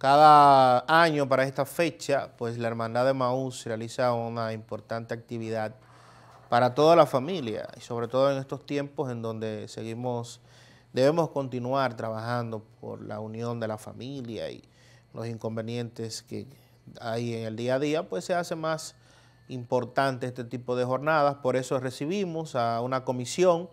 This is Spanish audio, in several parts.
Cada año para esta fecha, pues la Hermandad de Maús realiza una importante actividad para toda la familia y sobre todo en estos tiempos en donde seguimos, debemos continuar trabajando por la unión de la familia y los inconvenientes que hay en el día a día, pues se hace más importante este tipo de jornadas. Por eso recibimos a una comisión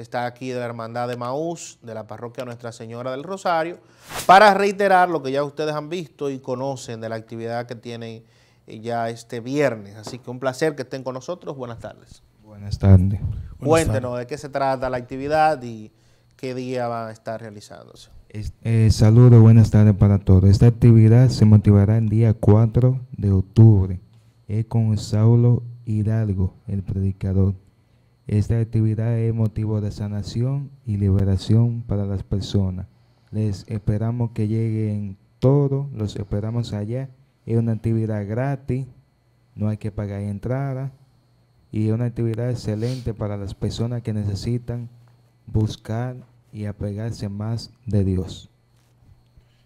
está aquí de la Hermandad de Maús, de la parroquia Nuestra Señora del Rosario, para reiterar lo que ya ustedes han visto y conocen de la actividad que tienen ya este viernes. Así que un placer que estén con nosotros. Buenas tardes. Buenas tardes. Cuéntenos de qué se trata la actividad y qué día va a estar realizándose. Eh, saludos, buenas tardes para todos. Esta actividad se motivará el día 4 de octubre. Es con Saulo Hidalgo, el predicador. Esta actividad es motivo de sanación y liberación para las personas. Les esperamos que lleguen todos, los esperamos allá. Es una actividad gratis, no hay que pagar entrada y es una actividad excelente para las personas que necesitan buscar y apegarse más de Dios.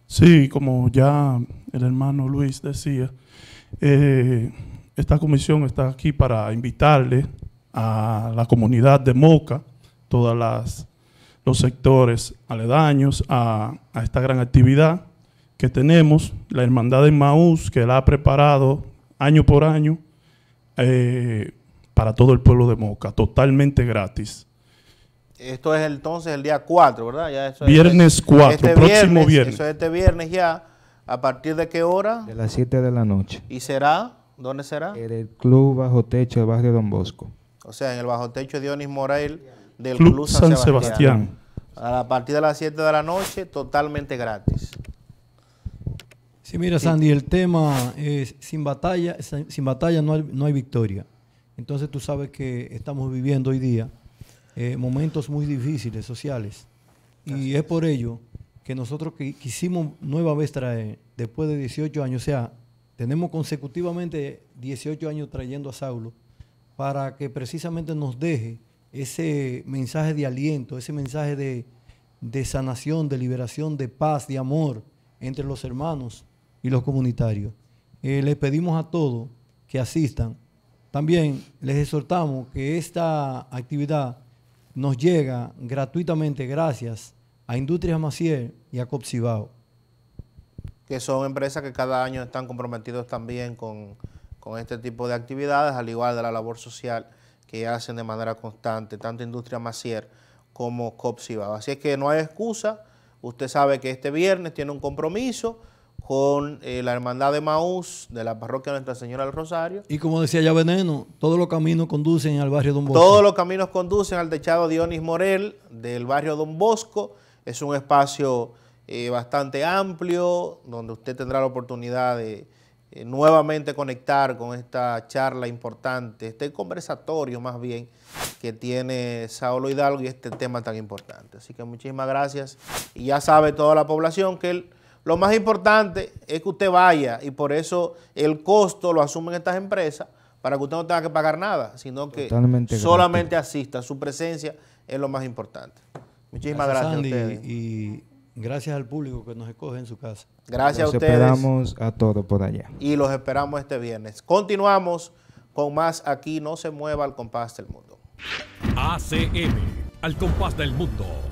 Sí, como ya el hermano Luis decía, eh, esta comisión está aquí para invitarle a la comunidad de Moca, todas los sectores aledaños a, esta gran actividad que tenemos, la Hermandad de Maús, que la ha preparado año por año eh, para todo el pueblo de Moca, totalmente gratis. Esto es entonces el día 4, ¿verdad? viernes 4, este próximo viernes, es este viernes ya. ¿A partir de qué hora? De las 7 de la noche. ¿Y será? ¿Dónde será? En el Club Bajo Techo del Barrio Don Bosco o sea, en el bajo techo de Dionis Morel del Club, San, Sebastián. A partir de las 7 de la noche, totalmente gratis. Sí, mira, Sandy, el tema es sin batalla, sin batalla no hay, victoria. Entonces tú sabes que estamos viviendo hoy día eh, momentos muy difíciles sociales. Y es, por ello que nosotros quisimos nueva vez traer, después de 18 años, o sea, tenemos consecutivamente 18 años trayendo a Saulo para que precisamente nos deje ese mensaje de aliento, ese mensaje de, sanación, de liberación, de paz, de amor entre los hermanos y los comunitarios. Eh, les pedimos a todos que asistan. También les exhortamos que esta actividad nos llega gratuitamente gracias a Industrias Maciel y a Copsibao. Que son empresas que cada año están comprometidos también con con este tipo de actividades, al igual de la labor social que hacen de manera constante, tanto Industria Macier como Copsibao. Así es que no hay excusa, usted sabe que este viernes tiene un compromiso con eh, la Hermandad de Maús de la Parroquia Nuestra Señora del Rosario. Y como decía ya Veneno, todos los caminos conducen al barrio Don Bosco. Todos los caminos conducen al techado Dionis Morel del barrio Don Bosco. Es un espacio eh, bastante amplio donde usted tendrá la oportunidad de eh, nuevamente conectar con esta charla importante, este conversatorio más bien que tiene Saulo Hidalgo y este tema tan importante. Así que muchísimas gracias y ya sabe toda la población que lo más importante es que usted vaya y por eso el costo lo asumen estas empresas para que usted no tenga que pagar nada, sino que solamente asista. Su presencia es lo más importante. Muchísimas gracias, Gracias al público que nos escoge en su casa. Gracias a ustedes. esperamos a todos por allá. Y los esperamos este viernes. Continuamos con más aquí. No se mueva al compás del mundo. ACM, al compás del mundo